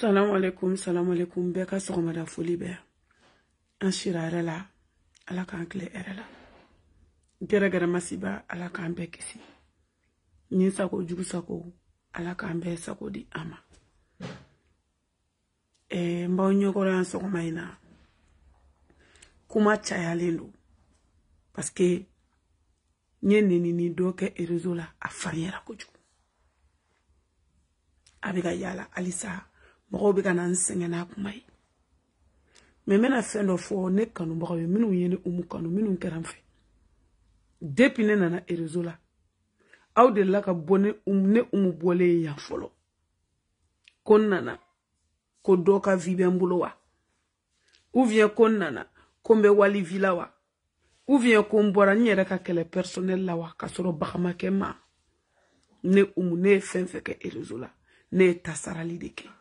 Salamu alaikum, salamu alaikum, bɛɛ ka sɔgɔmada foli bɛɛ. An sira yɛrɛ la, ala k'an kile yɛrɛ la. Gɛrɛgɛrɛ masiba, ala k'an bɛɛ kisi. Nin sago jugu sago, ala k'an bɛɛ sago di an ma. Eh, n b'aw ɲɛkɔrɔ yan sɔgɔma in na. Kuma cayalen don. Paseke n ye nenini dɔ kɛ erezo la, a fariyara kojugu. A bɛ ka yala halisa mɔgɔw bɛ ka na n sɛgɛn n'a kuma ye mɛ n bɛna fɛn dɔ fɔ ne kanubagaw ye minnu ye ne umu kanu minnu kɛra n fɛ depi ne nana erezo la aw delila ka bɔ ne umu ne umu bɔlen yan fɔlɔ ko n nana ko dɔ ka vi bɛ n bolo wa ubiyɛn ko n nana ko n bɛ wali vi la wa ubiyɛn ko n bɔra n yɛrɛ ka kɛlɛ pɛrisɔnɛli la wa k'a sɔrɔ bagamakɛ ma ne umu ne ye fɛn fɛn kɛ erezo la ne ye tasarali de kɛ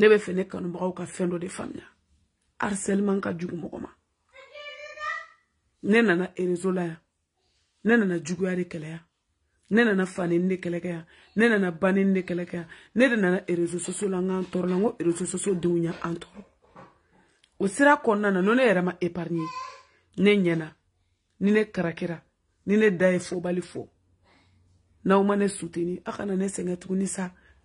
ne bɛ fɛ ne kanubagaw ka fɛn dɔ de faamuya harcèlement ka jugu mɔgɔ ma ne nana réseau la yan ne nana juguya de kɛlɛ yan ne nana faneni de kɛlɛ kɛ yan ne nana baneni de kɛlɛ kɛ yan ne de nana réseau sociaux la n k'an tɔɔrɔ la n ko réseau sociaux denw y'an tɔɔrɔ o sira kɔnɔna na n'o ne yɛrɛ ma épargne ne ɲɛna ni ne karakira ni ne da ye fobali fɔ n'aw ma ne suteni aw kana ne sɛgɛn tuguni sa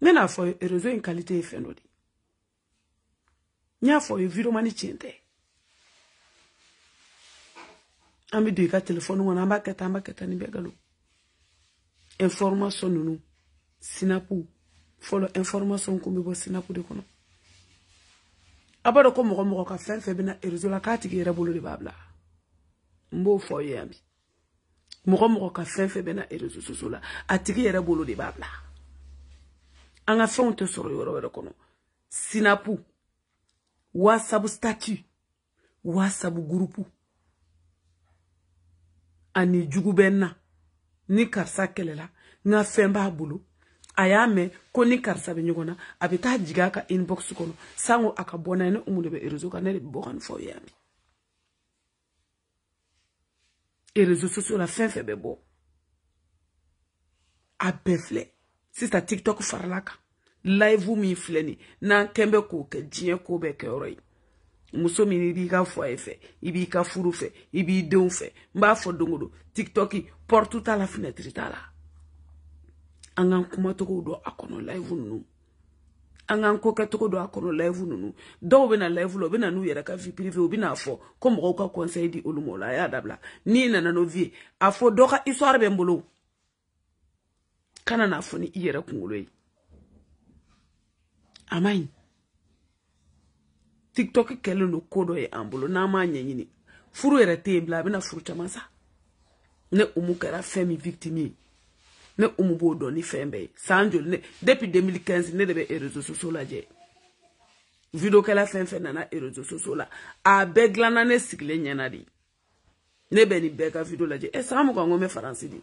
ne n'a fɔ rezo in kalite ye fɛn dɔ de n y'a fɔ ye vidéomani tiɲɛ tɛ an bɛ don i ka telefɔni kɔnɔ an b'a kɛ tan an b'a kɛ tan ni bɛɛ galo information ninnu sinapu fɔlɔ information kun bɛ bɔ sinapu de kɔnɔ a b'a dɔn ko mɔgɔ mɔgɔ ka fɛn fɛn bɛ na rezo la k'a tigi yɛrɛ bolo de b'a bila n b'o fɔ aw ye yan bi mɔgɔ mɔgɔ ka fɛn fɛn bɛ na rezo soso la a tigi yɛrɛ bolo de b'a bila. an ka fɛnw tɛ sɔrɔ yɔrɔ wɛrɛ kɔnɔ sinapu wasabu statu wasabu gurupu ani jugu bɛ n na ni karisa kɛlɛla n ka fɛn b'a bolo a y'a mɛn ko ni karisa bɛ ɲɔgɔn na a bɛ taa jigin a ka inbox kɔnɔ sanko a ka bɔ n'a ye ne umu de bɛ erezo kan ne de bɛ bɔ ka nin fɔ aw ye yan bi erezo soso la fɛn fɛn bɛ bɔ a bɛɛ filɛ sisan tiktok farala kan live min filɛ nin n'an kɛn bɛ k'o kɛ diɲɛ ko bɛɛ kɛyɔrɔ ye muso min i b'i ka fuwaye fɛ i b'i ka furu fɛ i b'i denw fɛ n b'a fɔ don o don tiktok pɔrtu t'a la finɛtiri t'a la an k'an kumacogo dɔn a kɔnɔ live ninnu an k'an ko kɛcogo dɔn a kɔnɔ live ninnu dɔw bɛ na live la u bɛ na n'u yɛrɛ ka vie privée u bɛ n'a fɔ ko mɔgɔw ka conseil di olu ma o la a y'a dabila n'i nana n'o vie a fɔ dɔ ka histoire bɛ n bolo kana n'a fɔ ni i yɛrɛ kunkolo ye a ma ɲi tiktok kɛlen don ko ye ambulo na n'an m'a ɲɛɲini furu yɛrɛ te mbla bila furu caman sa ne umu kera femi min ne umu b'o dɔn ni fembe bɛɛ ye ne depi 2015 ne de bɛ réseaux la je video kɛla fɛn fɛn nana réseaux sociaux la a bɛɛ dilanna ne sigilen ɲɛna de ne bɛ nin bɛɛ ka video lajɛ ɛ san mugan kwa ngome faransi di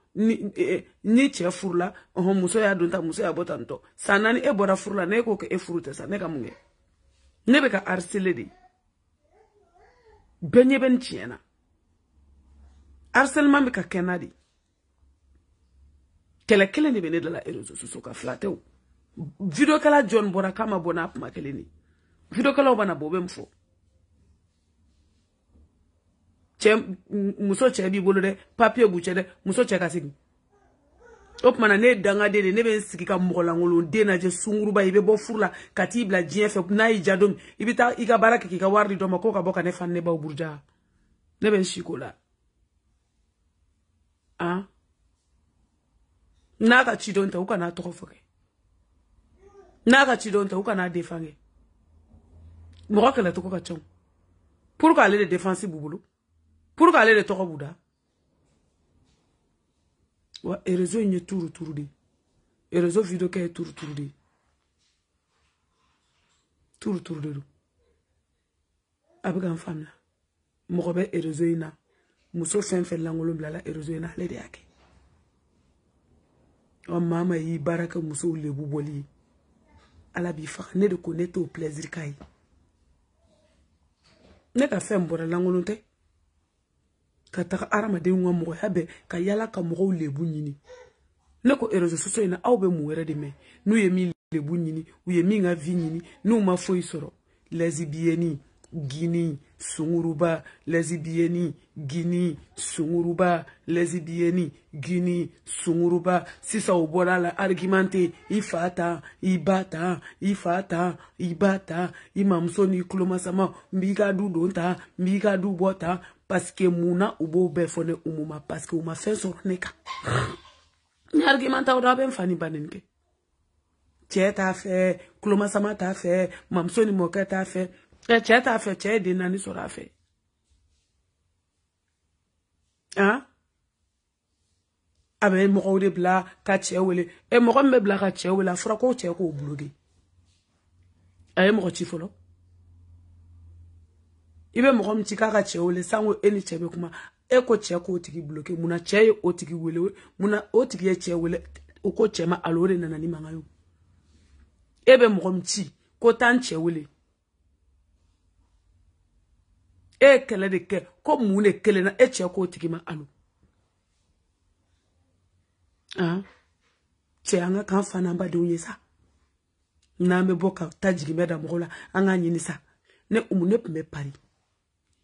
ni e, e, ni cɛ furula ɔhɔn muso y'a don tan muso y'a bɔ tan tɔ san naani e bɔra furu la ne ko k'e furu tɛ sa ne ka mun kɛ ne bɛ ka harisele de bɛɛ ɲɛ bɛ nin tiɲɛ na hariseleman bɛ ka kɛ n na de kɛlɛ kelen de bɛ ne da la erezo soso kan fila tɛ o videokɛla jɔnni bɔra k'a ma bɔ n'a kuma kelen de videokɛlaw bɛ na bɔ o bɛ mun fɔ cɛ muso cɛ b'i bolo dɛ papiye b'u cɛ dɛ muso cɛ ka segin o kumana ne ye dangaden de ne bɛ n sigi ka mɔgɔlankolon den lajɛ sunkuruba i bɛ bɔ furu la ka t'i bila diɲɛ fɛ n'a y'i ja don min i bɛ taa i ka baara kɛ k'i ka wari di dɔ ma k'o ka bɔ ka ne fa ne baw buruja ne bɛ n si ko la an n'a ka cidɔn tɛ u kan'a tɔgɔ fɔ kɛ n'a ka cidɔn tɛ u kan'a defan kɛ mɔgɔ kɛlɛcogo ka can pour k'ale de defansi b'u bolo pour k'ale de tɔgɔ b'u da wa réseau in ye turuturu de réseau video kɛ ye turuturu de turuturu oh, de don a bɛ ka n faamuya mɔgɔ bɛ réseau in na muso fɛn fɛn lankolon bilala réseau in na ale de y'a kɛ wa maa ma y'i baara kɛ musow lebu bɔli ye ala b'i faga ne de ko ne t'o plaisir k'a ye ne ka fɛn bɔra lankolon tɛ ka taga adamadenw ka mɔgɔya bɛɛ ka yala ka mɔgɔw lebu ɲini ne ko réseau sociaux in na aw bɛ mun wɛrɛ de mɛn n'u ye min lebu ɲini u ye min ka vi ɲini n'u ma foyi sɔrɔ lɛzibiyɛni gini sunguruba lɛzibiyɛni gini sunguruba lɛzibiyɛni gini sunguruba sisan o bɔra la arigimante i fa tan i ba tan i fa tan i ba tan i mamuso n'i tulomasama n b'i ka du don tan n b'i ka du bɔ tan parce que munna u b'o bɛɛ fɔ parce que u ma fɛn sɔrɔ ne kan ni argument t'aw da aw bɛ n fa ni ba nɛni cɛ t'a fɛ tulomasama t'a fɛ mamuso ni mɔkɛ t'a fɛ ɛ e, cɛ t'a fɛ cɛ ye den naani sɔrɔ a fɛ han de bila ka cɛ wele ɛ mɔgɔ min bɛ ka cɛ wele a e, ko cɛ k'o bolo de a ye mɔgɔ ci i bɛ mɔgɔ min ci k'a ka cɛ wele sanko e ni cɛ bɛ kuma e ko cɛ k'o tigi bloqué munna cɛ ye o tigi wele munna o tigi ye cɛ wele o ko cɛ ma alo o de nana ni mankan ye e bɛ mɔgɔ min ci ko taa n cɛ wele e ye kɛlɛ de kɛ ko mun de kelen na e cɛ k'o tigi ma alo an cɛ an ka k'an fa n'an badenw ye sa n'an bɛ bɔ ka taa jigin bɛ da mɔgɔw la an k'a ɲini sa ne umu ne tun bɛ pari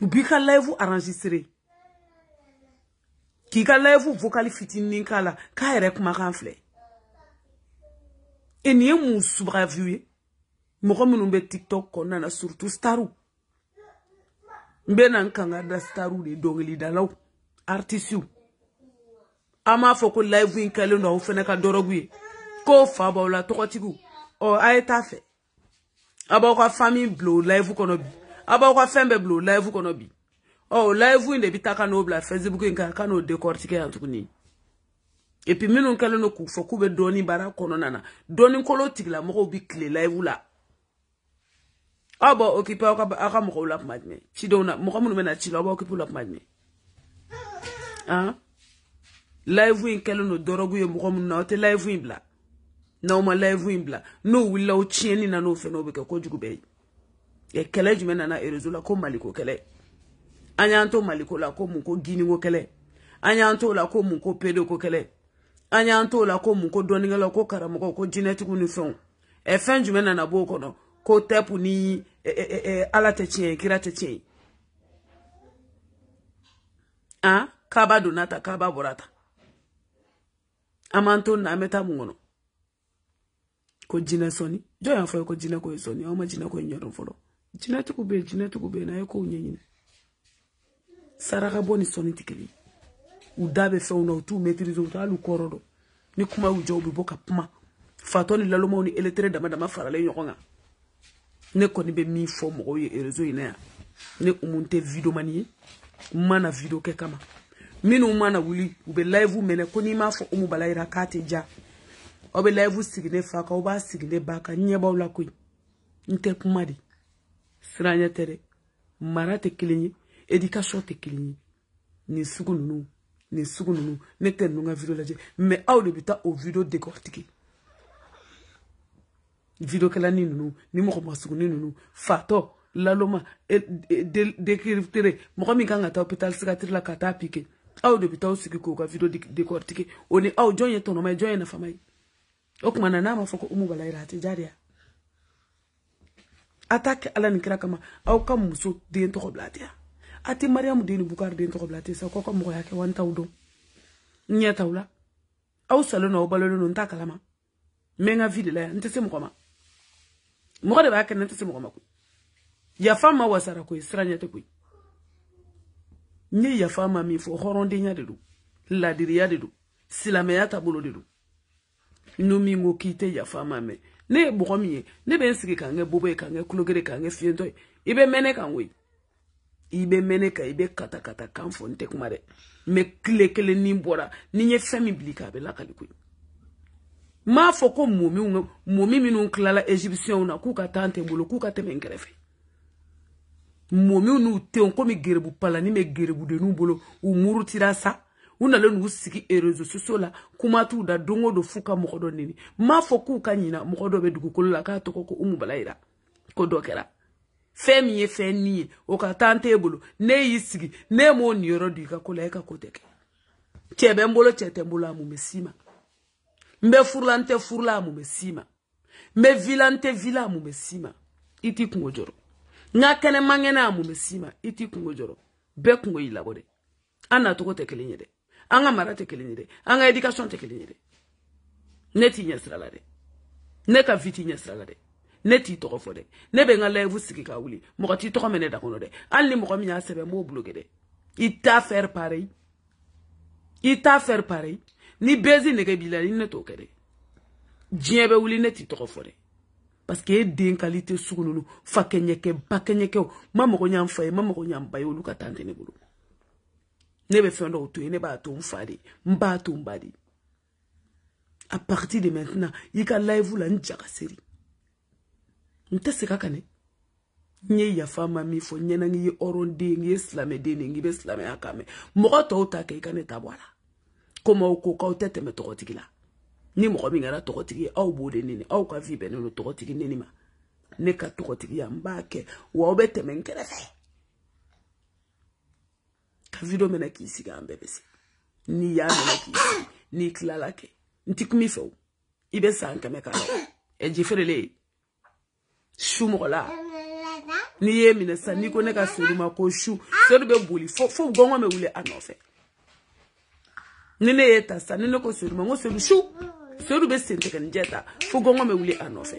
b'i ka live enregistré k'i ka live vocal fitinin k'a la k'a yɛrɛ kumakan filɛ e nin ye mun subaga view ye mɔgɔ minnu bɛ tiktok kɔnɔna na surtout staru n bɛ na n kanga da staru de dɔnkilidalaw artisiw an b'a fɔ ko live in kɛlen don aw fɛnɛ ka dɔrɔgu ye k'o fa b'aw la tɔgɔtigiw oh, ɔ ah, a ye t'a fɛ a b'aw ka fami bila o live kɔnɔ bi abaw ka fɛn bɛɛ bila o live kɔnɔ bi ɔ oh, live in de n'o bila facebook in kan ka n'o décortiquer yan tuguni et puis k'u fɔ k'u bɛ dɔɔnin baara kɔnɔna na dɔɔnin kolo tigilamɔgɔw bi tile live la aw b'a occupé aw la kuma jumɛn cidenw na mɔgɔ minnu ci la b'a occupé la kuma jumɛn live in kɛlen don dɔrɔgu ye mɔgɔ minnu na aw live in bila n'aw ma live in bila n'o wulila o tiɲɛni na n'o fɛn n'o bɛ kɛ kojugu bɛɛ kɛlɛ jumɛn nana erezo la ko maliko kɛlɛ an y'an to maliko la ko mun ko giniko kɛlɛ an y'an to la ko mun ko pedoko kɛlɛ an y'an to la ko mun ko dɔnnikɛlaw ko karamɔgɔw e ko jinɛtigiw ni fɛnw ɛ fɛn jumɛn nana b'o kɔnɔ ko tɛpu ni ɛ ɛ ɛ ala tɛ tiɲɛ kira tɛ tiɲɛ an kaaba donna tan kaaba bɔra tan an b'an to na an bɛ taa mun kɔnɔ ko jinɛ sɔnni jɔn y'a fɔ ye ko e jinɛ ko ye sɔnni aw ma jinɛ ko in ɲɛdɔn fɔlɔ Jinɛtigiw bɛ yen jinɛtigiw bɛ yen n'a ye kow ɲɛɲini saraka bɔ ni sɔnni tɛ kelen u da bɛ fɛnw na u t'u maîtriser u t'ali kɔrɔ dɔn ni kuma y'u diya u bɛ bɔ ka kuma fatɔ ni lalomaw ni eletere dama dama faralen ɲɔgɔn kan ne kɔni bɛ min fɔ mɔgɔw ye erezo in na yan ne umu tɛ videomani ye n ma na video kɛ kama minnu ma na wuli u bɛ layivu minɛ ko n'i m'a fɔ umu bala yira k'a tɛ ja aw bɛ layivu sigi ne fa kan aw b'a sigi ne ba kan ɲɛ la koyi n tɛ kuma de siranya tɛ dɛ mara tɛ kelen ye éducation tɛ kelen ye nin sugu ninnu nin sugu ninnu ne tɛ ninnu ka video lajɛ mais aw de bɛ taa o video décortiquer videokɛlani ninnu ni mɔgɔ masuguni ninnu fatɔ laloma décryptere mɔgɔ min kan ka taa hôpital sigatiri la ka taa piqué aw de bɛ taa aw sigi k'o ka video décortiquer o ni aw jɔn ye tɔnɔma ye jɔn ye nafama ye o tuma na n'a ma fɔ ko umu bala yira a tɛ jariya a t'a kɛ ala ni kira kama aw ka muso den tɔgɔ bila tɛ a den ni den tɔgɔ bila sa k'aw ka mɔgɔya kɛ wa n t'aw dɔn n ɲɛ na aw balolen don n t'a kalama la yan se mɔgɔ ma mɔgɔ de b'a kɛ ne se mɔgɔ ma koyi yafa wasara koyi sira ɲɛ tɛ koyi n ye yafa ma min fɔ hɔrɔndenya de don ladiriya de don silamɛya taabolo de don n'u min ko k'i tɛ yafa ne ye mɔgɔ min ye ne bɛ n sigi ka n kɛ bobo ye ka n kɛ kulogere ka n kɛ fiyentɔ ye i bɛ mɛnɛ kan koyi i bɛ mɛnɛ kan i bɛ kata kata kan fɔ n tɛ kuma dɛ mɛ kile kelen ni bɔra ni n ye fɛn min bili kan a bɛ lakali koyi n m'a fɔ ko mɔmiw mɔmi minnu tilala ezipsiyɛnw na k'u ka tan tɛ n bolo k'u ka tɛmɛ n kɛrɛfɛ mɔmiw n'u tenw komi gerebu palani bɛ gerebudenninw bolo u murutira sa u nalen n'u sigi réseau sociaux la kuma t'u da don o don f'u ka mɔgɔ dɔ neni m'a fɔ k'u ka ɲina mɔgɔ dɔ bɛ dugukolo la k'a tɔgɔ ko umu balayira ko dɔ kɛra fɛn min ye fɛn ni ye o ka tan t'e bolo ne y'i sigi ne m'o niyɔrɔ don i ka ko la e ka ko tɛ kɛ cɛ bɛ n bolo cɛ tɛ n bolo a mun bɛ s'i ma n bɛ furula n tɛ furula a mun bɛ s'i ma n bɛ vila n tɛ vila a mun bɛ s'i ma i t'i kungo jɔrɔ n ka kɛnɛ man kɛnɛ a mun bɛ s'i ma i t'i kungo jɔrɔ bɛɛ kungo y'i labɔ dɛ an nacogo tɛ kelen ye dɛ an mara te kelen ye dɛ an ka éducation tɛ kelen ye ne t'i ɲɛ la dɛ ne ka vie t'i ɲɛ la dɛ ne t'i tɔgɔ fɔ dɛ ne bɛ n ka lève sigi ka wuli mɔgɔ t'i tɔgɔ mɛn ne da kɔnɔ dɛ hali ni mɔgɔ min y'a sɛbɛn n b'o bloqué dɛ i t'a faire pareil i t'a faire pareil ni baiser nege b'i la ni ne t'o kɛ dɛ diɲɛ bɛ wuli ne t'i tɔgɔ fɔ dɛ parce e den qualité sugu ninnu fakɛɲɛkɛ bakɛɲɛkɛw ma mɔgɔ y'an fa ye ma mɔgɔ y'an ba ye olu ka tan tɛ ne bolo ne bɛ fɛn dɔw to yen ne b'a to n fa de n b'a to n ba de à partir de maintenant i ka live la n jagaseri n tɛ sika ka ne n ye yafa ma min fɔ ɲɛna n'i ye hɔrɔnden n'i ye silamɛden de n'i bɛ silamɛya kan mɛn mɔgɔ tɔw ta kɛ i ka ne ta bɔ a la komi aw ko k'aw tɛ tɛmɛ tɔgɔtigi la ni mɔgɔ min kɛra tɔgɔtigi ye aw b'o de nɛni aw ka vie bɛnnen don tɔgɔtigi nɛni ma ne ka tɔgɔtigiya n b'a kɛ wa aw bɛ tɛmɛ n kɛrɛfɛ video mɛna k'i sigi an bɛɛ bɛ se n'i y'a mɛna k'i sigi n'i tilala kɛ n ti kum'i fɛ o i bɛ san kɛmɛ k'a la ɛji e feerelen su mɔgɔ la n'i ye minɛ sisan n'i ko ne ka feere ma ko su sori bɛ boli fo fo gɔngɔn bɛ wuli a nɔfɛ ni ne ye ta sisan ni ne ko sori ma n ko sori su sori bɛ sentigɛninjɛ ta fo gɔngɔn bɛ wuli a nɔfɛ.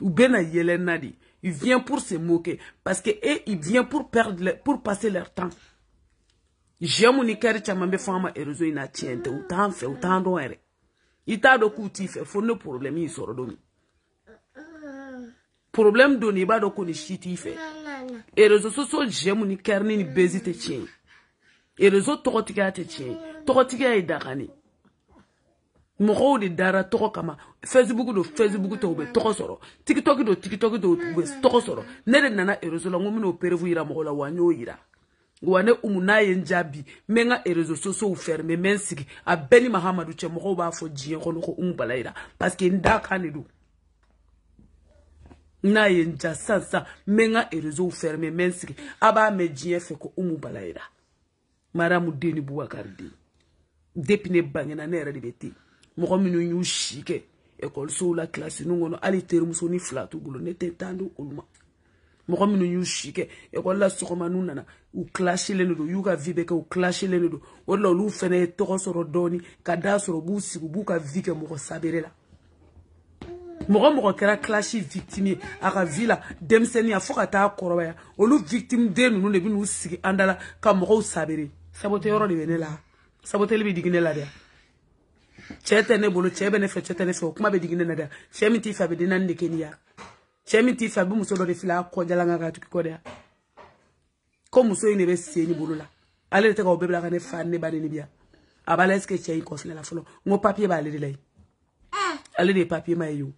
ou bien à Yelenadi. Il vient pour se moquer. Parce que et il vient pour perdre, le, pour passer leur temps. J'aime ni kari chamambe fama erozo ina tiente. Ou fait, autant t'en Il t'a de kouti fait. Faut ne problème, ils sort donnés. Problème donné, ba de koni chiti fait. Erozo soso j'aime ni kari ni bezi te tien. Erozo torotika te tien. Torotika e dagani. mɔgɔw de dara tɔgɔ kama facebook do facebook tɔ u bɛ tɔgɔ sɔrɔ tiktok do tiktok do u bɛ tɔgɔ sɔrɔ ne de nana erezo la n ko n bɛn'o perefu yira mɔgɔ la wa n y'o yira wa ne umu n'a ye n jaabi n bɛ n ka erezo sosow fɛrime n bɛ n sigi a bɛɛ ni mahamadu cɛ mɔgɔw b'a fɔ diɲɛ kɔnɔ ko umu bala yira parce que n da kan de don n'a ye n ja sisan sisan n bɛ n ka erezow fɛrime n bɛ n sigi a b'a mɛn diɲɛ fɛ ko umu bala yira maramu den ni bubakari den depuis ne bangena ne yɛrɛ de bɛ ten mɔgɔ minnu y'u si kɛ ekɔlisow la kilasininw kɔnɔ hali terimuso ni fila t'u bolo ne tɛ tan di olu ma mɔgɔ minnu y'u si kɛ ekɔli la sɔgɔma n'u nana u kilasilen de don y'u ka vi bɛɛ kɛ u kilasilen de don o de la olu fɛnɛ ye tɔgɔ sɔrɔ dɔɔni ka daa sɔrɔ b'u sigi b'u ka vi kɛ mɔgɔ sabere la mɔgɔ mɔgɔ kɛra kilasi victime ye a ka vi la denmisɛnniya fɔɔ ka taa kɔrɔbaya olu victime den nunu de bi n'u sigi an da la ka mɔgɔw sabere sabote yɔrɔ de bɛ ne la saboteli be digi ne la dɛ cɛɛ tɛ ne bolo cɛɛ bɛ ne fɛ cɛ tɛ ne fɛ o kuma bɛ digi ne na dɛ cɛɛ min t'i fɛ a bɛ di naani de kɛ ni ya cɛɛ min t'i fɛ a bɛ muso dɔ de fili a kɔjalanga ka tugu kɔ de ya ko muso in de bɛ se ni bolo la ale de tɛ ka o bɛɛ bila ka ne fa ne ba ne ni biya a b'a la est ce que cɛ in kɔfilɛ la fɔlɔ n ko papier b'ale de la yen ale de ye papier ma ye o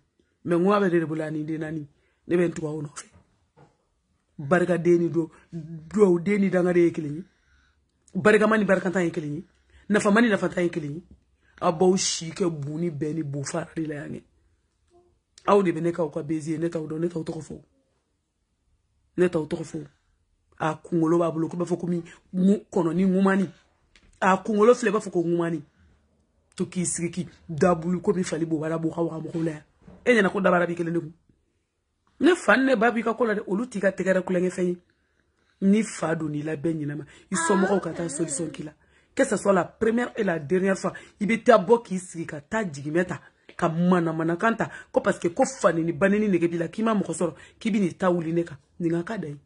mɛ n ko a bɛ ne de bolo ani den naani ne bɛ n tugu aw nɔfɛ barika den ni do duwawu den ni dangare ye kelen ye barikama ni barikatan ye kelen ye nafama ni nafatan ye kelen ye aw b'aw si kɛ bunni bɛɛ ni bofarali la yan kɛ aw de bɛ ne k'aw ka bezi ye ne t'aw dɔn ne t'aw tɔgɔ fɔ ne t'aw tɔgɔ fɔ a kunkolo b'a bolo ko b'a fɔ komi kɔnɔni ŋumani a kunkolo filɛ b'a fɔ ko ŋumani to k'i sigi k'i dabulu komi fali b'o bara b'o ka waga mɔgɔw la yan e ɲɛna ko dabara b'i kelen de kun ne fa ni ne ba b'i ka ko la dɛ olu t'i ka tɛgɛrɛ kulonkɛfɛn ye ni fa don n'i la bɛɛ ɲinama i sɔnmɔgɔw ka taa solisɔn k'i la que ce soit la première et la dernière fois i bɛ taa bɔ k'i sigi ka taa jigimɛ ta ka manamanakan ta ko parce que ko fanini baneni nege b'i la k'i ma mɔgɔ sɔrɔ k'i bɛ n'i ta wuli ne kan nin ka ka da ye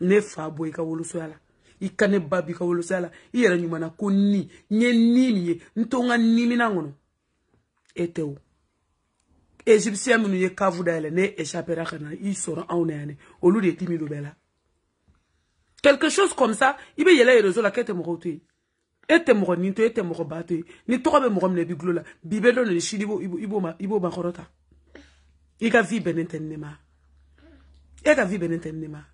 ne fa bɔ i ka wolosoya la i ka ne ba b'i ka wolosoya la i yɛrɛ ɲuman ko ni n ye ni min e ye n to n ka ni minan kɔnɔ e tɛ o égyptien minnu ye kavu dayɛlɛ ne échappera ka na i sɔrɔ anw na yan dɛ olu de ye dimi do bɛɛ la quelque chose comme ça i bɛ yɛlɛ e réseau la kɛ tɛ mɔgɔw to yen e tɛ mɔgɔ nin to e tɛ mɔgɔ ba to ye ni tɔgɔ bɛ mɔgɔ minɛ i bi gulo la bi bɛ dɔ nani sini i b'o makɔrɔ ta i ka vi bɛnnen tɛ ni ne ma e ka vi bɛnnen tɛ ni ne ma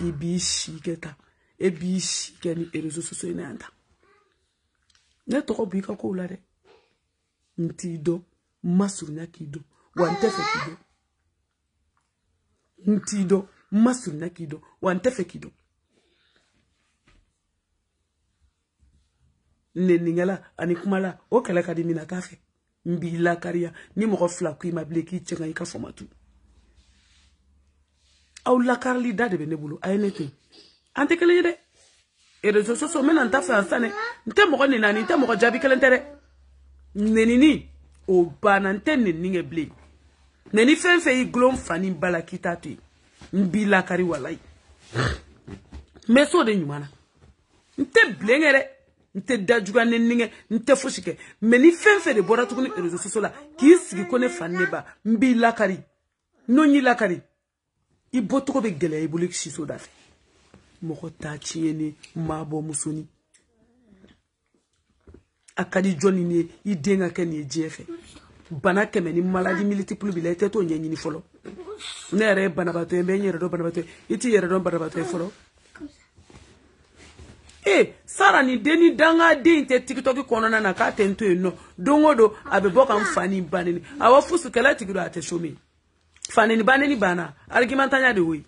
i b'i si kɛ tan e b'i si kɛ ni réseau sociaux ne yan tan ne tɔgɔ b'i ka kow la dɛ n t'i dɔn n ma surunya k'i dɔn wa n tɛ fɛ k'i dɔn n t'i dɔn n ma surunya k'i dɔn wa n tɛ fɛ k'i dɔn neninkɛla ani kumala o kɛlɛ ka di min na fɛ n b'i lakariya ni mɔgɔ fila ko i ma bilen k'i cɛ i ka fama aw lakarili da de bɛ ne bolo a ye ne to an tɛ kelen ye dɛ réseau sociaux n bɛna n ta fɛ yan sisan n tɛ mɔgɔ nina n tɛ mɔgɔ jaabi kelen tɛ dɛ nenini o banna n tɛ nenini kɛ neni fɛn fɛn y'i gulon fa ni k'i t'a to yen n b'i lakari walayi n bɛ so de ɲuman na n tɛ bilen dɛ n tɛ da juguya ne nɛgɛ n tɛ fosi kɛ mɛ ni fɛn fɛn de bɔra tuguni réseau sociaux la k'i sigi ko ne fa ni ne ba n b'i lakari n'o y'i lakari i bɔcogo bɛ gɛlɛya i bolo i siso da fɛ mɔgɔ t'a tiɲɛ ne maa bɔ musonin a ka di jɔn nin ye i den ka kɛ nin ye diɲɛ fɛ bana kɛmɛ ni maladi militipulu b'i la i tɛ t'o ɲɛɲini fɔlɔ ne yɛrɛ ye banabaatɔ ye n bɛ n yɛrɛ dɔn banabaatɔ ye i t'i yɛrɛ dɔn banabaatɔ ye fɔlɔ e sara nin dennin dangaden tɛ tikitɔki kɔnɔna na k'a tɛ n to yen nɔ don o don a bɛ bɔ ka n fa ni baneni awɔ fusukɛla tigi don a tɛ somi faneni baneni banna arigimantanya de o ye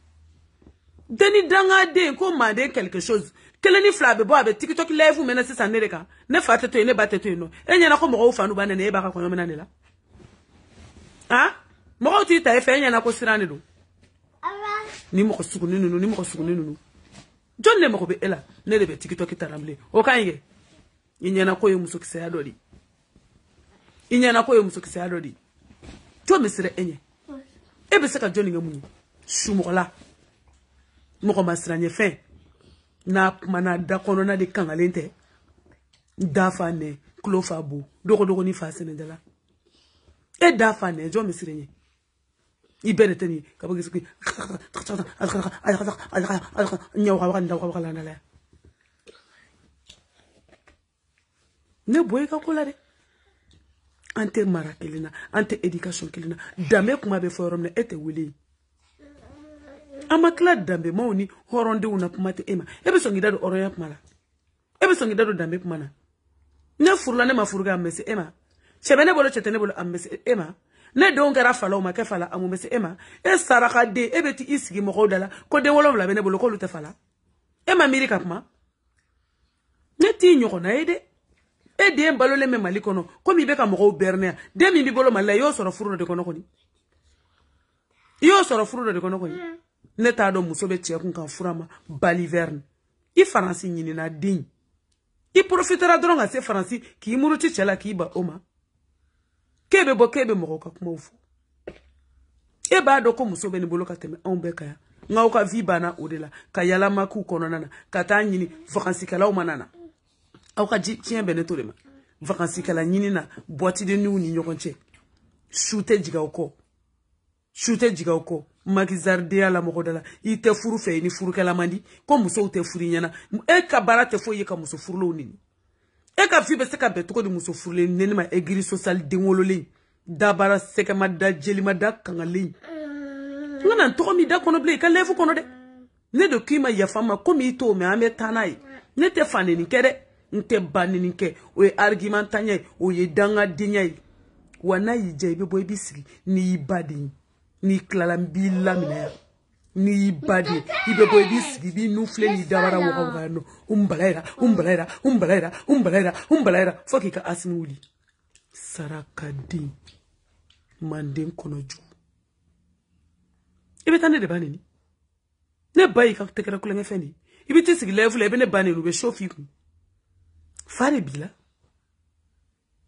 dennin dangaden ko manden quelque chose kelen ni fila a bɛ bɔ a bɛ tikitɔki lɛfu mɛnɛ sisan ne de kan ne fa tɛ to yen ne ba tɛ to yen nɔ e ɲɛna ko mɔgɔw fanu ba nɛnɛ e b'a ka kɔɲɔ minɛ de la han mɔgɔw t'i ta e fɛ e ɲɛna ko siran de don ni mɔgɔ suguni ninnu ni mɔgɔ suguni ninnu jɔn le mago bɛ e la ne de bɛ tikitɔki tana bilen o ka ɲi kɛ i ɲɛna ko ye musokisɛya dɔ de i ɲɛna ko ye musokisɛya dɔ de jɔn bɛ sira e ɲɛ e bɛ se ka jɔnni kɛ mun ye sumɔgɔla mɔgɔ ma siranɲɛfɛn n'a kumana da kɔnɔna de kangalen tɛ da fa nɛ tulo fa bo dogodogoni fa sɛnɛjala e da fa nɛ jɔn bɛ sira ɲɛ ibere tani kaba gisi ki ne boye ka la de an tɛ mara kelen na an tɛ éducation kelen na danbe kuma bɛ fɔ na e tɛ wele an ma kila danbemaw ni kuma tɛ e ma e bɛ sɔn kuma la e bɛ sɔn k'i kuma na ne furula ne ma furu kɛ a bolo cɛ bolo a mɛ ne denw kɛra fala o ma kɛ fala a mun bɛ se e ma e saraka den e bɛ t'i sigi mɔgɔw da la ko den wolonfila bɛ ne bolo k'olu tɛ fala e ma miiri ka kuma ne t'i ɲɔgɔnna ye dɛ e den balolen bɛ mali kɔnɔ komi i bɛ ka mɔgɔw bɛrɛnɛ yan den min b'i bolo mali la i y'o sɔrɔ furu dɔ de kɔnɔ kɔni i y'o sɔrɔ furu dɔ de kɔnɔ kɔni ne t'a dɔn muso bɛ cɛɛ kun kan fura ma baliverne i faransi ɲinina den i profitera dɔrɔn ka se faransi k'i muruti cɛɛ la k'i ba o ma k'e bɛ bɔ k'e bɛ mɔgɔw ka kumaw fɔ e b'a dɔn ko muso bɛ nin bolo ka tɛmɛ anw bɛɛ kan yan nka aw ka vi banna o de la ka yala makiw kɔnɔna na ka taa ɲini vakansikɛlaw ma nana aw ka tiɲɛ bɛ ne to de ma vakansikɛla ɲini na bɔtidenninw ni ɲɔgɔn cɛ su tɛ jigaw kɔ su tɛ jigaw kɔ magizarideya la mɔgɔ da la i tɛ furu fɛ i ni furukɛla man di ko musow tɛ furu ɲɛna e ka baara tɛ foyi ye ka muso furulenw nini e ka fi bɛ se ka bɛn cogo di muso furulen nɛni ma egiri sosiyali den wololen dabara sɛgɛma da jelima da kangalen n ka na n tɔgɔ min da kɔnɔ bilen i ka lɛfu kɔnɔ dɛ ne de k'i ma yafa ma komi i t'o mɛn an bɛ taa n'a ye ne tɛ fa nɛni kɛ dɛ n tɛ ba nɛni kɛ o ye argumentanya ye o ye dangadenya ye wa n'a y'i diya i bɛ bɔ i b'i sigi n'i y'i ba de ye n'i tilala n b'i laminɛ yan ni ibadi ipepo ibisiki binufle nidabara wokawukano umbalayira umbalayira umbalayira umbalayira umbalayira fo k'i ka asimi wuli sara ka den manden kɔnɔ de ba ne ba ka tɛgɛrɛ kulonkɛfɛn de ye i bɛ t'i ne ba nini u bɛ so f'i kun fa de b'i la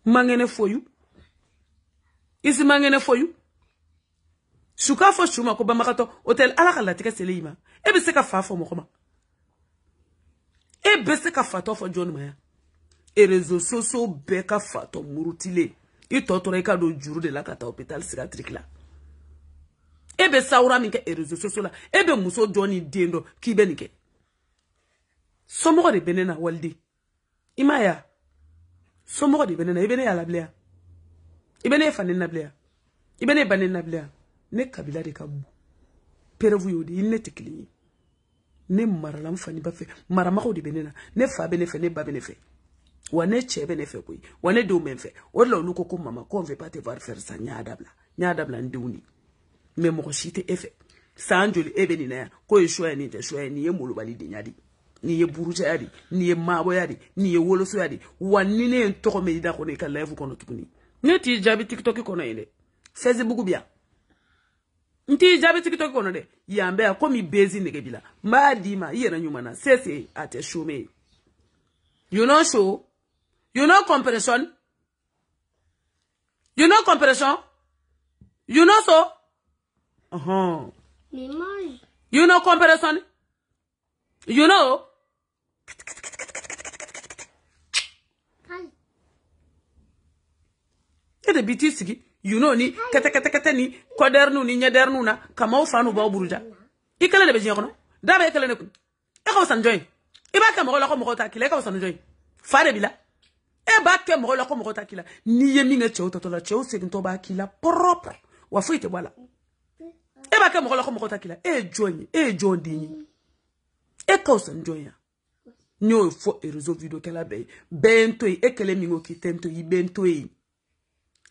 mangɛnɛ foyu su k'a fɔ su ma ko banbagatɔ o tɛ ala ka latigɛ selen i ma e bɛ se ka fa fɔ mɔgɔ ma e bɛ se ka fatɔ fɔ jɔnni ma yan erezo soso bɛɛ ka fatɔ murutilen i tɔ tora i ka don juru de la ka taa hôpital psychiatrique la e bɛ sawura min kɛ erezo soso la e bɛ muso jɔ ni den dɔ k'i bɛ nin kɛ somɔgɔ de bɛ ne na waliden i m'a ya somɔgɔ de bɛ ne na i bɛ ne y'a labilaya i bɛ ne fa ne nabilaya i bɛ ne ba ne nabilaya ne kabila de ka bon perewu y'o de i ne tɛ kelen ye ne marala n fa ni ba fɛ maramagaw de bɛ ne na ne fa bɛ ne fɛ ne ba bɛ ne fɛ wa ne cɛ bɛ ne fɛ koyi wa ne denw bɛ n fɛ o de la olu ko ko mama ko n fɛ pas te voir faire e sa n e y'a dabila e n y'a dabila n denw de mais mɔgɔ si tɛ e fɛ san joli e bɛ nin na yan ko ye suya nin tɛ suya nin ye molobali denya de nin ye burucɛya de nin ye mabɔya de nin ye wolosoya de wa ni ne ye n tɔgɔ mɛn i da kɔnɔ i ka live kɔnɔ tuguni ne t'i jaabi tiktok kɔnɔ yen dɛ facebook bi yan nti jabe tikito kono de yambe ya komi bezi nege bila madima yena nyuma na sese ate shume you know show you know comparison you know comparison you know so uh -huh. you know comparison you know Hi. Ede biti sigi. you know ni kɛtɛkɛtɛkɛtɛ ni kɔdɛriniw ni ɲɛdɛriniw na ka maaw fa n'u baw buruja i kelen de bɛ diɲɛ kɔnɔ daa bɛ e kelen de kun e ka fisa ni jɔn ye i b'a kɛ mɔgɔ la ko mɔgɔ t'a k'i la e ka fisa ni jɔn ye fa de b'i la e b'a kɛ mɔgɔ la ko mɔgɔ t'a k'i la n'i ye min kɛ cɛw tɔtɔ la cɛw segintɔ b'a k'i la pɔrɔpɔ wa foyi tɛ bɔ a la e b'a kɛ mɔgɔ la ko mɔgɔ t'a k'i la e ye jɔn ye e ye jɔn den ye e ka fisa ni jɔn ye ne y'o fɔ réseau video kɛla bɛɛ ye bɛɛ ye n to yen e, e kelen min ko k'i tɛ n to yen i bɛ n to yen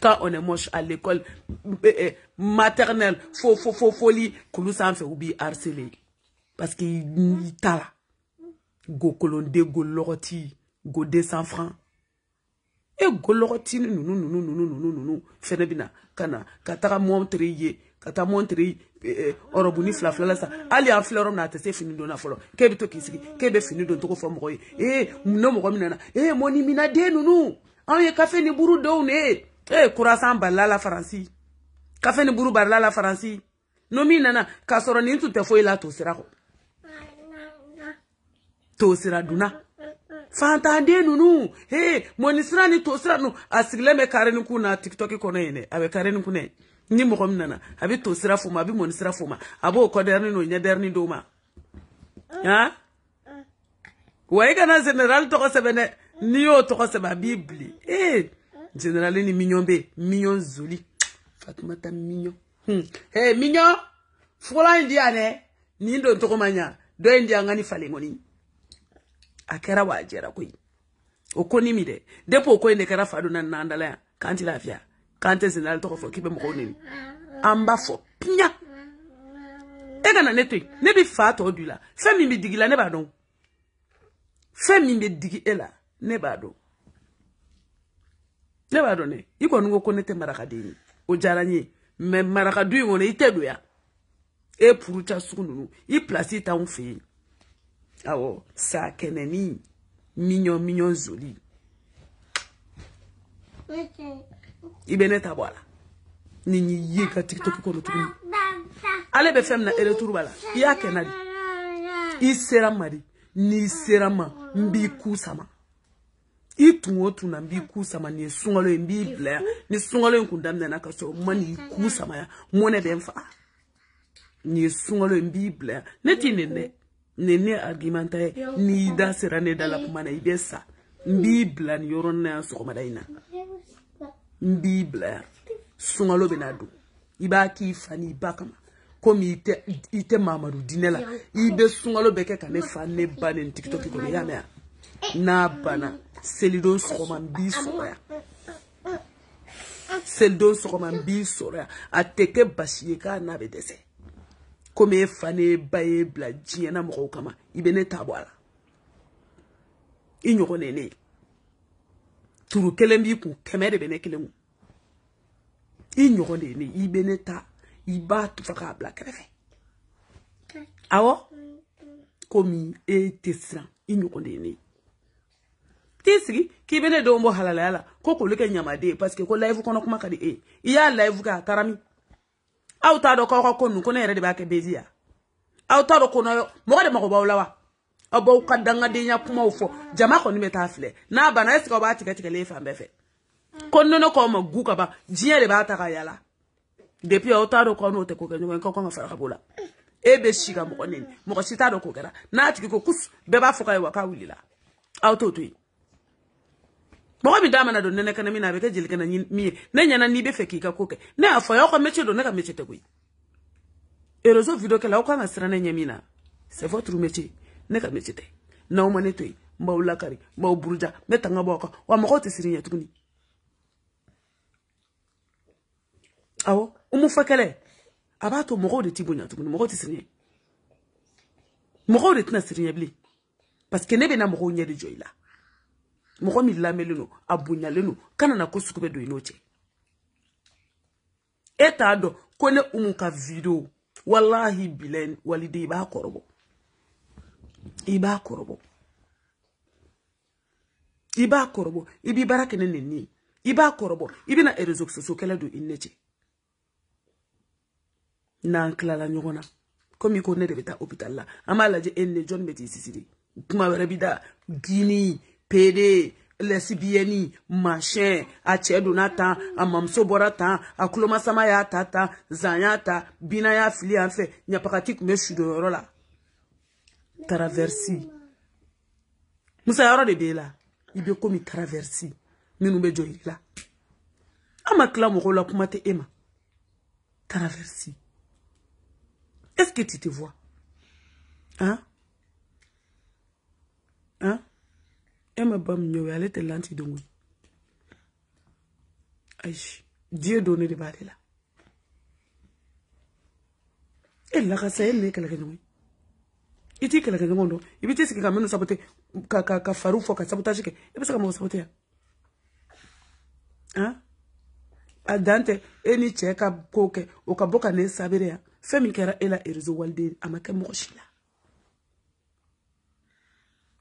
Kan ane monsh eh, al ekol, eh, maternel, fow fow fow li, konou san fè ou bi arsele. Paske yi tala. Go kolonde, go loroti, go de san fran. E eh, go loroti, nou nou nou nou nou nou nou nou nou nou, fene bina, kana, kata mwantri ye, kata mwantri, e e, orobouni flafla la sa, alia flarom nan atese finidon an folon. Kebe to ki sri, kebe finidon tou ko fom roye. E, mounou mwaminan an, e, mouni minade nou nou, an ye kafe ni buru doune e, e eh, kurasan balila la faransi kafe ni buru barila la faransi no min nana k'a sɔrɔ nin tun tɛ foyi la to sira kɔ to sira dunna fantaden nunu he mɔni sira ni to sira nu a sigilen bɛ kareni kun na tikitɔki kɔnɔ yen dɛ a bɛ kareni kun dɛ ni mɔgɔ min nana a bɛ to sira f'u ma a bɛ mɔni sira f'u ma a b'o kɔdɛrini n'o ɲɛdɛrini d'o ma han wa i kana general tɔgɔ sɛbɛn dɛ n'i y'o tɔgɔ sɛbɛn a b'i bili ee. Eh! générale ni mignon be mignon zoli fatumata mignon hmm. hey eh, mignon fulan di ane ni ndo ntoko manya do ndi angani falengoni akera wa ajera koyi okoni mi de depo ko inde kara fadu na nandala ya kanti lafia kante générale toko fo kibe mo nini amba fo pinya e kana ne to yen ne bi fa tɔ du la fɛn min bɛ digi la ne b'a dɔn fɛn min bɛ digi e la ne b'a dɔn ne b'a dɔn dɛ i kɔni ko ko ne tɛ marakaden ye o diyara n ye mɛ marakadu in kɔnɔ i tɛ don yan e puruta sugu ninnu i pilasi t'anw fɛ yen awɔ sa kɛnɛni miɲɔ miɲɔ zoli i bɛ ne ta bɔ a la ni y'i ye ka tiktok kɔnɔ tuguni ale bɛ fɛn min na ereturu b'a la i y'a kɛ na de i sera n ma de n'i sera n ma n b'i ku sama i tun o tun na n b'i ku sama nin ye sunkalo ye n b'i bila yan ni sunkalo in kun daminɛna ka sɔrɔ ma n'i ku sama yan mɔnɛ bɛ n faga nin ye sunkalo ye n b'i bila yan ne t'i nin dɛ nin ne argumenta ye n'i da sera ne da la kuma na i bɛ sa n b'i bila nin yɔrɔnin na yan sɔgɔmada in na n b'i bila yan sunkalo bɛ na don i b'a k'i fa n'i ba kama komi i tɛ mamadu diinɛ la i bɛ sunkalo bɛɛ kɛ ka ne fa ne ba ni n tikitɔki kɔnɔ i y'a mɛn yan n'a banna. seli don sɔgɔma n b'i sɔrɔ yan seli don sɔgɔma n b'i sɔrɔ yan a tɛ kɛ basi ye k'a n'a bɛ dɛsɛ komi e fa ne ba ye bila diɲɛna mɔgɔw kama i bɛ ne ta bɔ a la i ɲɔgɔn ne ne ye turu kelen b'i kun kɛmɛ de bɛ ne kelen kun i ɲɔgɔn de ye ne i bɛ ne ta i b'a tufa k'a bila kɛrɛfɛ awɔ komi e tɛ siran i ɲɔgɔn de ye ne ye t'i sigi k'i bɛ ne denw bɔ halalaya la ko k'olu kɛ ɲamaden ye paseke ko layifu kuma eh, ka e y'a layifu kɛ a aw t'a dɔn k'aw ko ninnu ko ne yɛrɛ de b'a kɛ bezi ya aw t'a dɔn ko n'aw mɔgɔ de mago b'aw la wa aw b'aw ka dangadenya kumaw fɔ jama kɔni bɛ taa filɛ n'a banna ɛseke b'a tigɛ tigɛlen fan bɛɛ fɛ ko nɔnɔ k'aw ma gu ka ban diɲɛ b'a ta ka yala depuis aw t'a dɔn k'aw n'o tɛ ko kɛ ɲɔgɔn ye k'aw fara ka e bɛ si ka mɔgɔ nɛni mɔgɔ si t'a dɔn k'o kɛra n'a tigi ko kusu bɛɛ b'a fɔ k'a e wa k'a wulila aw t'o to e. mɔgɔ min d'a mana don nɛnɛ kɛnɛ min na a bɛ kɛ jelikɛ na min ye ne ɲɛna n'i bɛ fɛ k'i ka ko kɛ ne y'a fɔ a y'aw ka métier don ne ka métier tɛ koyi réseau vidéo kɛla aw kan ka siran ne ɲɛ min na c'est votre métier ne ka métier tɛ n'aw ma ne to yen n b'aw lakari n b'aw buruja n bɛ tanga bɔ aw kan wa mɔgɔw tɛ siri ɲɛ tuguni awɔ umu fakɛlɛ a b'a to mɔgɔw de t'i bonya tuguni mɔgɔw tɛ siri ɲɛ mɔgɔw de tɛna siri ɲɛ bilen parce que ne bɛ na mɔgɔw ɲɛ de jɔ i la mɔgɔ min lamɛnlen don a bonyalen don kana na ko sugu bɛ don i n'o cɛ e t'a dɔn ko ne umu ka video walahi bilayi waliden i b'a kɔrɔbɔ i b'a kɔrɔbɔ i b'a kɔrɔbɔ i b'i baara kɛ ne nɛni ye i b'a kɔrɔbɔ i bɛna réseau soso kɛlɛ don i ni ne cɛ n'an tilala ɲɔgɔn na komi ko ne de bɛ taa hôpital la an b'a lajɛ e ni ne jɔnni bɛ t'i sisi de kuma wɛrɛ bi da gini pere lesbiyɛni masɛn a cɛɛ donna tan a mamuso bɔra tan a kulomasama y'a ta tan zan y'a ta bina y'a fili yan fɛ ɲapagati kun be sudoyɔrɔ la traversi musayɔrɔ de b'e la i be komi traversi minw be jɔ i la an ma kila mɔgɔw la kuma tɛ e ma traversi est ce que tu te vois hein hein eme eh, ba mnyowe ale te lanti dongwe aishi die done de b'ale la e lakasa e le ne kɛlɛkɛɲɔgɔn ye i t'i kɛlɛkɛɲɔgɔn dɔn i b'i t'i sigi ka minnu sabote ka ka ka fariw fɔ eh, eh, ka sabotage kɛ i bɛ se ka mɔgɔ sabote yan han a dan tɛ e ni cɛ ka kow kɛ o ka bɔ ka ne sabere yan fɛn min kɛra e la erezo waliden a ma kɛ mɔgɔ si la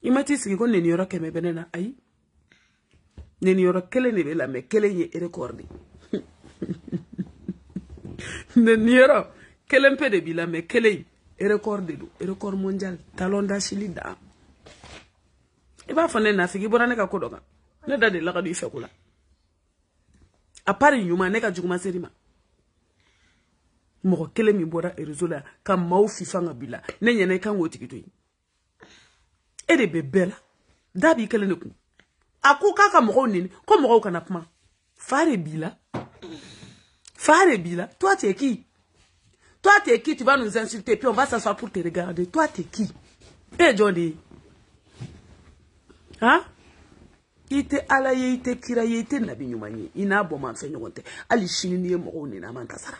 imati sigi ko neni yɔrɔ kɛmɛ bɛ ne na ayi neni kelen de bɛ lamɛn kelen ye erekɔrdi neni yɔrɔ kelen pe de b'i lamɛn kelen erekɔr de don erekɔr mondial talon dasili da i e b'a fɔ ne nafigi i bɔra ne ka ko dɔ kan ne da de la ka don i fɛ ko la a pari ɲuman ne ka juguman seri ma mɔgɔ kelen min bɔra erezo la ka maw fifan ka bila ne ɲɛna i kan k'o tigi to yen e de bɛ bɛɛ la da b'i kelen de kun a ko k'a ka mɔgɔw neni ko mɔgɔw kana kuma fa de b'i la fa de b'i la toi t'es qui toi t'es qui tu vas nous insulter puis on va s'asseoir pour te regarder toi t'es qui e ye jɔn de ye han i tɛ ala ye i tɛ kira ye i tɛ nabi ɲuman ye i n'a bɔmanfɛn ɲɔgɔn tɛ hali sini n'i ye mɔgɔw neni a man ta sara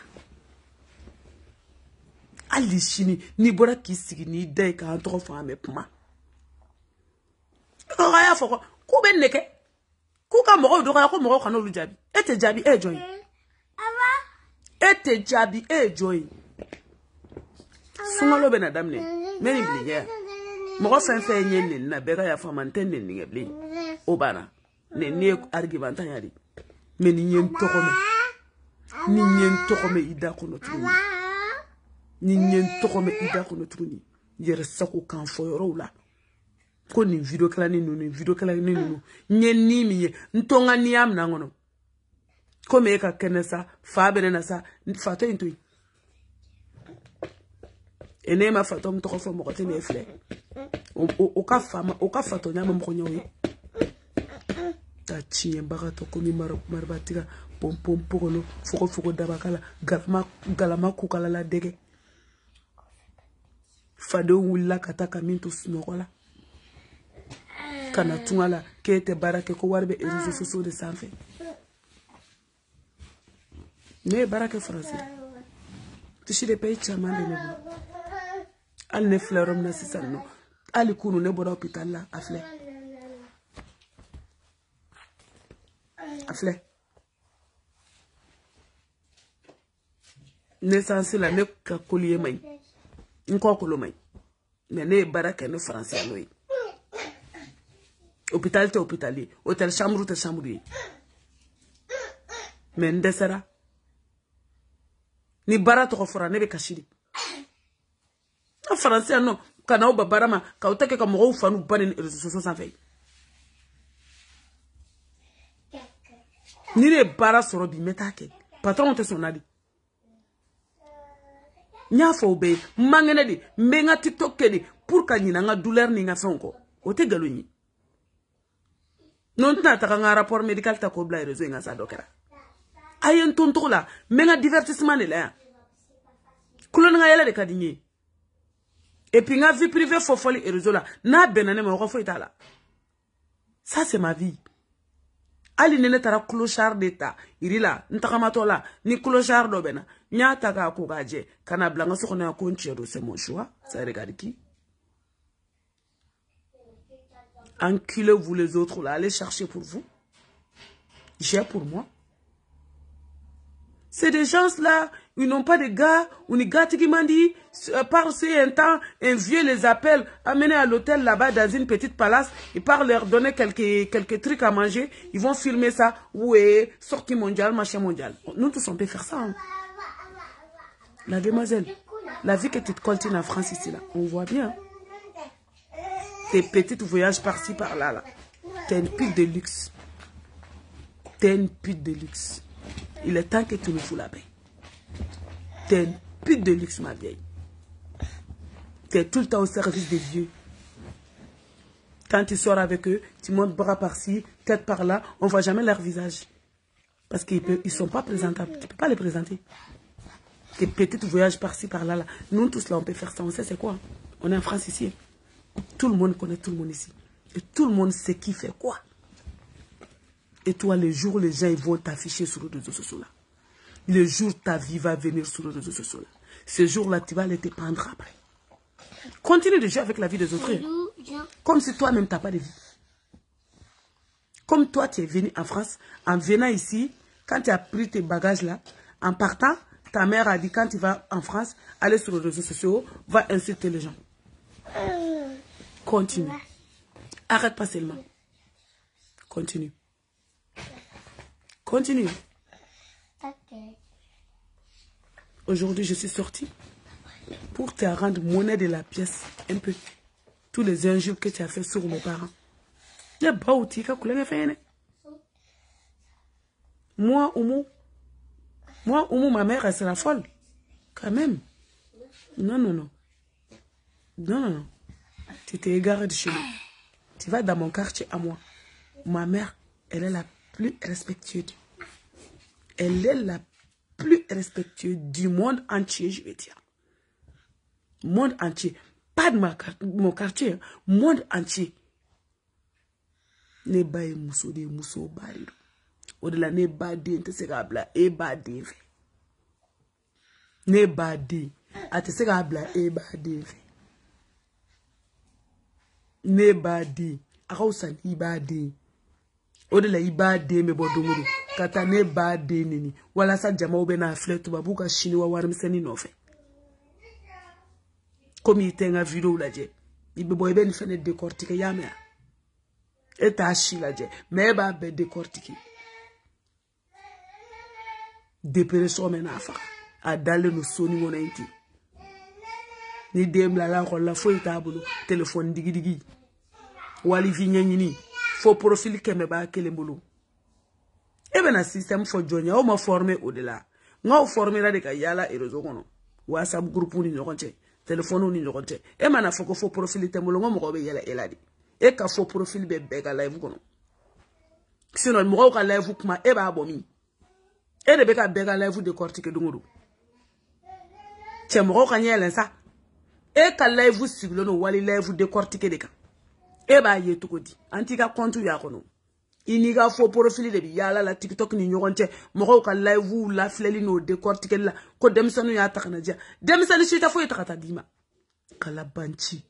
hali sini n'i bɔra k'i sigi n'i da ye k'an tɔgɔ fɔ an bɛ kuma Kou ben neke. Kou ka moro yu do kaya kou moro yu kano yu djabi. E eh, te djabi, e djoi. E te djabi, e djoi. Soun alo ben adam ne. Meni blinye. Moro sanfeye nyen nen na beka ya faman ten nen nye blinye. Obana. Nenye argi vantan yari. Meni nyen tokome. Nyen tokome idakonotroni. Nyen tokome idakonotroni. Yere sakou kanfoyorou la. ko nin video kalani ninnu nin video kalani ninnu n ye ni min ye n to n ka niya minɛ kɔnɔ komi e ka kɛnɛ sa fa bɛ ne na sa fatɔ in to yen e ne ma fatɔ min tɔgɔ fɔ mɔgɔ tɛ ne filɛ o ka fa ma o ka fatɔ n'a ma mɔgɔ ɲɛw ye ta tiɲɛbagatɔ komi maribatiga ponpon pogolo fogofogo dabakala galama galama kokalala dɛgɛ fadenw wulila ka taa ka min to sunɔgɔ la ka na tunga la k'e tɛ baara kɛ ko wari bɛ réseau sociaux de sanfɛ ne ye baara kɛ faransi la tusi de paye caman bɛ ne bolo hali ne filɛ yɔrɔ min na sisan nɔ hali kunu ne bɔra hôpital la a filɛ a filɛ naissance la ne ka koliye ma ɲi n kɔ kolo ma ɲi mɛ ne ye baara kɛ ne faransiya n'o ye hôpital tɛ hôpital ye hôtel chambre tɛ chambre ye mɛ n dɛsɛra ni baara tɔgɔ fɔra ne bɛ kasi de na faransi yan nɔ ka n'aw ba baara ma k'aw ta kɛ ka mɔgɔw fa n'u ba ni soso sanfɛ ni ne ye baara sɔrɔ bi n bɛ taa kɛ patɔrɔnw tɛ sɔn na de n y'a fɔ o bɛɛ ye n man kɛnɛ de n bɛ n ka tiktok kɛ de pour ka ɲina n ka douleur ni n ka fɛnw kɔ o tɛ nkalon ye non tɛna taga n ka rapport médical ta k'o bila réseau in kan sa dɔ kɛra a ye n to n togo la n bɛ n ka divertissement de la yan kulonin ka yɛlɛ de ka di n ye et puis n ka vie privée fɔfɔli réseau la n'a bɛnna ne ma o ka foyi t'a la ça c'est ma vie hali ni ne taara clochard de ta iri la n tagamatɔ la ni clochard dɔ bɛnna n y'a ta k'a ko k'a jɛ ka na bila n ka so kɔnɔ yan ko n cɛ don c'est mon choix ça regarde qui Enculez-vous les autres, là, allez chercher pour vous. J'ai pour moi. C'est des gens-là, ils n'ont pas de gars, ou des gars qui m'ont dit, euh, par un temps, un vieux les appelle, amener à l'hôtel là-bas dans une petite palace, et par leur donner quelques, quelques trucs à manger, ils vont filmer ça, ouais, sortie mondiale, machin mondial. Nous tous on peut faire ça. Hein. La demoiselle, la vie que tu te en France ici, là, on voit bien. Hein tes petits voyages par-ci, par-là. T'es une pute de luxe. T'es une pute de luxe. Il est temps que tu nous fous la paix. T'es une pute de luxe, ma vieille. T'es tout le temps au service des vieux. Quand tu sors avec eux, tu montes bras par-ci, tête par-là, on ne voit jamais leur visage. Parce qu'ils ne sont pas présentables. Tu ne peux pas les présenter. Tes petits voyages par-ci, par-là. Là. Nous tous, là, on peut faire ça. On sait c'est quoi. On est en France ici. Tout le monde connaît tout le monde ici. Et tout le monde sait qui fait quoi. Et toi, le jour, les gens vont t'afficher sur les réseaux sociaux-là. Le jour, ta vie va venir sur les réseaux sociaux Ce jour-là, tu vas les dépendre après. Continue de jouer avec la vie des autres. Comme si toi-même, tu n'as pas de vie. Comme toi, tu es venu en France, en venant ici, quand tu as pris tes bagages-là, en partant, ta mère a dit, quand tu vas en France, aller sur les réseaux sociaux, va insulter les gens. Euh. Continue. Arrête pas seulement. Continue. Continue. Aujourd'hui, je suis sortie pour te rendre monnaie de la pièce un peu. Tous les injures que tu as fait sur mes parents. Hein. Moi, ou moi, Oumu, ma mère, elle sera folle. Quand même. Non, non, non. Non, non, non. Tu te égaré de chez moi. Tu vas dans mon quartier à moi. Ma mère, elle est la plus respectueuse. Elle est la plus respectueuse du monde entier, je vais dire. Monde entier. Pas de ma, mon quartier, hein. monde entier. Ne baye mousso de mousso barido. Au-delà, ne bade nte se kabla e eh, bade ve. Ne bade. A ah, te se kabla e eh, bade ne b'a den a ka fisa i b'a den o de la i b'a den bɛ bɔ don o don ka taa ne b'a den neni walasa jamaw bɛ n'a filɛ tubabuw ka siniwa warimisɛnnin nɔfɛ komi i tɛ n ka videow lajɛ i bɛ bɔ i e bɛ nin fɛnɛ décortiquer i y'a mɛn a e t'a si lajɛ mɛ e b'a bɛɛ décortiquer dépression bɛ n'a faga a dalen don soni kɔnɔ in ten ni den bilala ekɔli la foyi t'a bolo telefɔni digidigi walifi ɲɛɲini fo profili kɛmɛ b'a kelen bolo e bɛna sistɛmu fɔ jɔn ye aw ma fɔrime o de la n'aw fɔrimera de ka yaala erezo kɔnɔ whatsapp groupe ni ɲɔgɔn cɛ telefɔniw ni ɲɔgɔn eh cɛ e mana fɔ ko fo profili tɛ n bolo n ko mɔgɔw bɛ yɛlɛ e la de e ka fo profili bɛ bɛɛ ka live kɔnɔ sinon mɔgɔw ka live kuma e b'a bɔ min e de bɛ ka bɛɛ ka live décortiquer don o don cɛ mɔgɔw ka ɲɛ yɛlɛ sa e ka live sigilen don wali live décortiqué de kan e b'a ye cogo di an t'i ka compte y'a kɔnɔ i n'i ka faux profil de bi yaala la tiktok ni ɲɔgɔn cɛ mɔgɔw ka live lafilɛli n'o décortiqueli la ko denmisɛnninw y'a ta ka na diya denmisɛnnin si tɛ foyi ta ka taa d'i ma kalabanci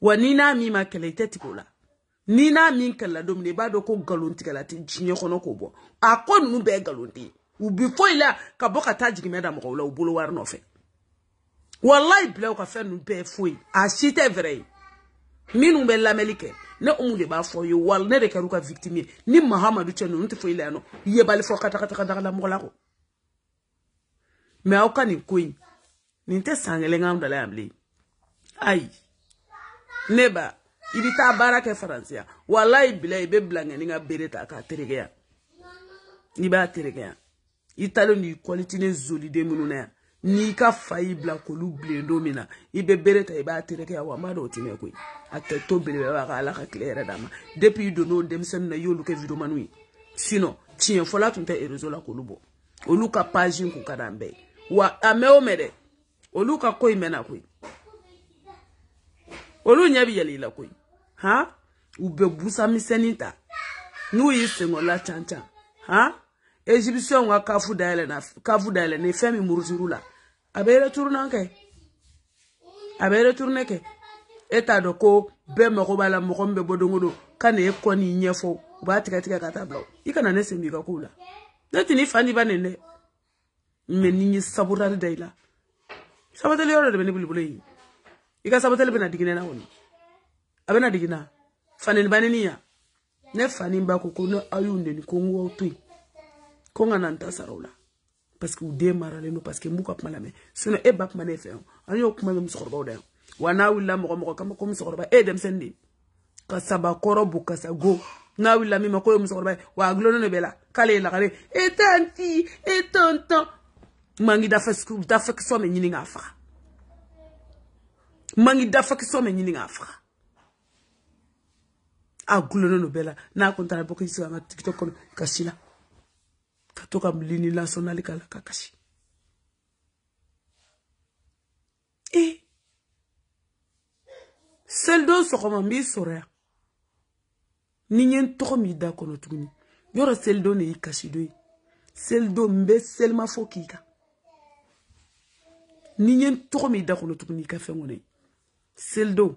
wa n'i n'a min ma kɛlɛ i tɛ tigɛ o la n'i n'a min kɛlɛla don min na i b'a dɔn ko nkalon tigɛla tɛ diɲɛ kɔnɔ k'o bɔ a ko ninnu bɛɛ ye nkalon de ye u bi foyi la ka bɔ ka taa jigimɛ da mɔgɔw la u bolo wari nɔfɛ walayi bila u ka fɛn ninnu bɛɛ foyi a si tɛ vɛrɛ ye minnu bɛ lamɛnni kɛ ne umu de b'a fɔ ye wala ne de kɛra u ka victime ye ni mahamadu cɛ ninnu tɛ foyi la yan nɔ yebali fɔ katagatagadagalamɔgɔ la kɔ mɛ aw ka nin ko in nin tɛ san kelen k'anw dala yan bilen ayi ne ba i bɛ taa baara kɛ faransi yan walayi bila i bɛ bilankɛni ka bere ta k'a tereke yan i b'a tereke yan i talen don i kɔlitine zoliden minnu na yan n'i ka fa y'i bila k'olu bilen don min na i bɛ bere ta i b'a tereke yan wa n b'a dɔn o ti mɛn koyi a tɛ to belebeleba ka ala ka tile yɛrɛ d'a ma depuis i donn'o denmisɛnnin na i y'olu kɛ vidéoman ye sinon tiɲɛ fɔla tun tɛ réseau la k'olu bɔ olu ka page kun ka di bɛɛ ye wa a mɛn o mɛn dɛ olu ka ko in mɛnna koyi olu ɲɛ bɛ yɛlɛ i la koyi han u bɛ busamisɛnnin ta n'u y'i senkɔrɔla can can han egyptian ka kafu dayɛlɛ na kafu dayɛlɛ ni fɛn min muruturu la a bɛ retourne kɛ a bɛ retourne kɛ e t'a dɔn ko bɛɛ mago e b'a la mɔgɔ min bɛ bɔ don o don ka na e kɔ n'i ɲɛfɔ u b'a tigɛ tigɛ ka taa bila i kana ne sen b'i ka kow la ne tɛ n'i fa n'i ba nin dɛ mɛ ni ye saburali da i la sabateli yɔrɔ de bɛ ne bolo bolo yen i ka sabateli bɛna digi ne na kɔni a bɛna digi na fanini banini ya ne fa ni ba ko ko ne aw y'u neni ko n k'aw to yen ko n ka na n ta sara o la parce que u den maralen do parce que n b'u ka kuma lamɛn sinɔ e ba kuma ne fɛ yan an y'o kuma mɛn musokɔrɔbaw da yan wa n'a wulila mɔgɔ mɔgɔ kama ko musokɔrɔba e ye denmisɛnnin de ye ka saba kɔrɔ bo kasa go n'a wulila min ma ko ye musokɔrɔba ye wa a gulonnen de bɛ la k'ale ye lakare e t'an ti e t'an tan mangi dafakisɔ mɛn ɲini k'a faga mangi dafakisɔ mɛn ɲini k'a faga a gulonnen do bɛɛ la n'a kun taara bɔ k'i sigi an ka tikitɔk kɔnɔ ka si la ka to ka e, lini lasɔnnali k'a la ka kasi e selidon sɔgɔma n b'i sɔrɔ yan ni n ye n tɔgɔ min da kɔnɔ tuguni yɔrɔ selidon de y'i kasidon ye selidon n bɛ selima fɔ k'i kan ni n ye n tɔgɔ min da kɔnɔ tuguni i ka fɛn kɔnɔ ye selidon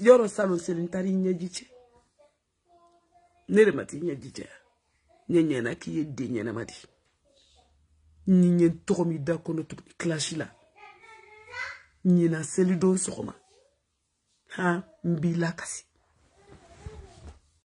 yɔrɔ salon seli n taara i ɲɛji cɛ ne de ma t'i ɲɛji cɛ yan ɲɛ ɲɛna k'i ye den ɲɛnama de ni ɲɛ tɔgɔ min da kɔnɔ tuguni kilasi la ɲina selidon sɔgɔma ha n b'i lakasi